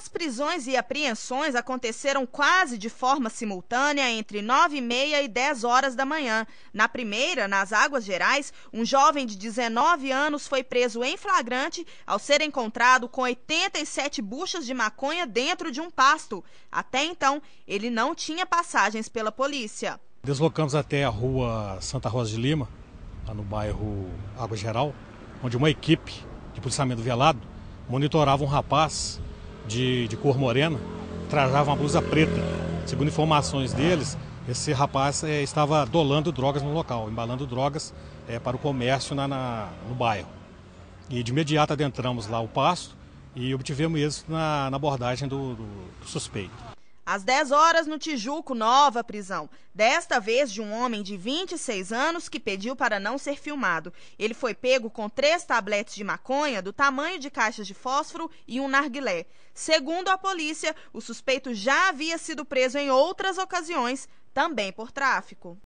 As prisões e apreensões aconteceram quase de forma simultânea entre 9 e meia e 10 horas da manhã. Na primeira, nas Águas Gerais, um jovem de 19 anos foi preso em flagrante ao ser encontrado com 87 buchas de maconha dentro de um pasto. Até então, ele não tinha passagens pela polícia. Deslocamos até a rua Santa Rosa de Lima, lá no bairro Água Geral, onde uma equipe de policiamento velado monitorava um rapaz de, de cor morena trajava uma blusa preta. Segundo informações deles, esse rapaz é, estava dolando drogas no local, embalando drogas é, para o comércio na, na, no bairro. E de imediato adentramos lá o passo e obtivemos êxito na, na abordagem do, do, do suspeito. Às 10 horas, no Tijuco, nova prisão. Desta vez de um homem de 26 anos que pediu para não ser filmado. Ele foi pego com três tabletes de maconha do tamanho de caixas de fósforo e um narguilé. Segundo a polícia, o suspeito já havia sido preso em outras ocasiões, também por tráfico.